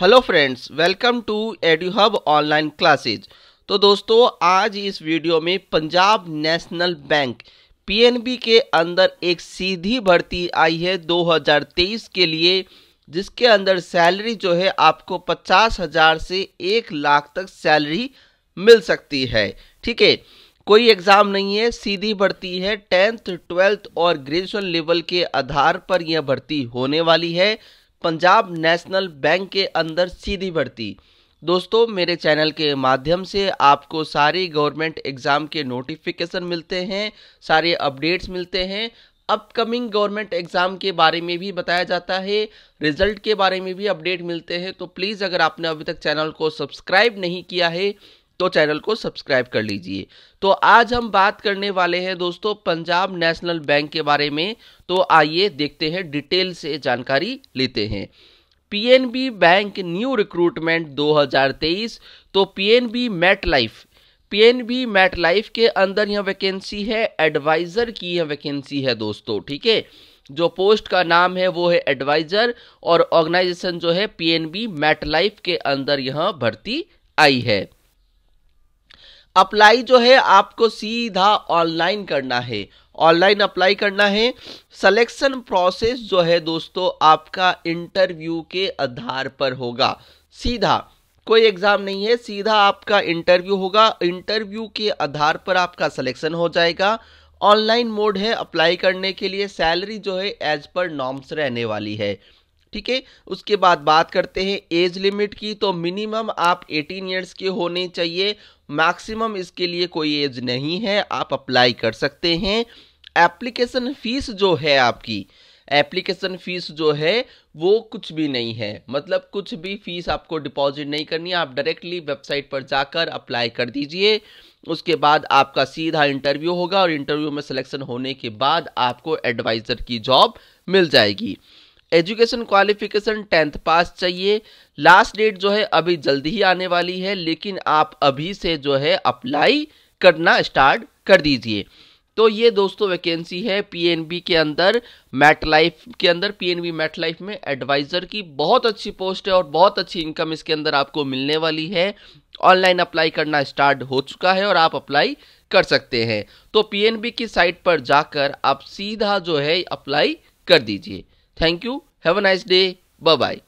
Hello friends welcome to Edu Hub online classes तो दोस्तों आज इस वीडियो में पंजाब नेशनल बैंक पीएनबी के अंदर एक सीधी भर्ती आई है 2023 के लिए जिसके अंदर सैलरी जो है आपको पचास हज़ार से एक लाख तक सैलरी मिल सकती है ठीक है कोई एग्ज़ाम नहीं है सीधी भर्ती है टेंथ ट्वेल्थ और ग्रेजुएशन लेवल के आधार पर यह भर्ती होने वाली है पंजाब नेशनल बैंक के अंदर सीधी भर्ती दोस्तों मेरे चैनल के माध्यम से आपको सारी गवर्नमेंट एग्ज़ाम के नोटिफिकेशन मिलते हैं सारे अपडेट्स मिलते हैं अपकमिंग गवर्नमेंट एग्ज़ाम के बारे में भी बताया जाता है रिजल्ट के बारे में भी अपडेट मिलते हैं तो प्लीज़ अगर आपने अभी तक चैनल को सब्सक्राइब नहीं किया है तो चैनल को सब्सक्राइब कर लीजिए तो आज हम बात करने वाले हैं दोस्तों पंजाब नेशनल बैंक के बारे में तो आइए देखते हैं डिटेल से जानकारी लेते हैं पीएनबी बैंक न्यू रिक्रूटमेंट 2023 तो PNB Met Life PNB Met Life के अंदर यह वैकेंसी है एडवाइज़र की यह वैकेंसी है दोस्तों ठीक है जो पोस्ट का नाम है वो है एडवाइज़र और ऑर्गेनाइजेशन जो है पीएनबी मैट लाइफ के अंदर यह भर्ती आई है अप्लाई जो है आपको सीधा ऑनलाइन करना है ऑनलाइन अप्लाई करना है सिलेक्शन प्रोसेस जो है दोस्तों आपका इंटरव्यू के आधार पर होगा सीधा कोई एग्जाम नहीं है सीधा आपका इंटरव्यू होगा इंटरव्यू के आधार पर आपका सिलेक्शन हो जाएगा ऑनलाइन मोड है अप्लाई करने के लिए सैलरी जो है एज पर नॉर्म्स रहने वाली है ठीक है उसके बाद बात करते हैं एज लिमिट की तो मिनिमम आप 18 इयर्स के होने चाहिए मैक्सिमम इसके लिए कोई एज नहीं है आप अप्लाई कर सकते हैं एप्लीकेशन फीस जो है आपकी एप्लीकेशन फीस जो है वो कुछ भी नहीं है मतलब कुछ भी फीस आपको डिपॉजिट नहीं करनी है आप डायरेक्टली वेबसाइट पर जाकर अप्लाई कर दीजिए उसके बाद आपका सीधा इंटरव्यू होगा और इंटरव्यू में सिलेक्शन होने के बाद आपको एडवाइज़र की जॉब मिल जाएगी एजुकेशन क्वालिफिकेशन टेंथ पास चाहिए लास्ट डेट जो है अभी जल्दी ही आने वाली है लेकिन आप अभी से जो है अप्लाई करना स्टार्ट कर दीजिए तो ये दोस्तों वैकेंसी है पीएनबी के अंदर मैट लाइफ के अंदर पीएनबी मैट लाइफ में एडवाइज़र की बहुत अच्छी पोस्ट है और बहुत अच्छी इनकम इसके अंदर आपको मिलने वाली है ऑनलाइन अप्लाई करना स्टार्ट हो चुका है और आप अप्लाई कर सकते हैं तो पीएनबी की साइट पर जाकर आप सीधा जो है अप्लाई कर दीजिए Thank you. Have a nice day. Bye bye.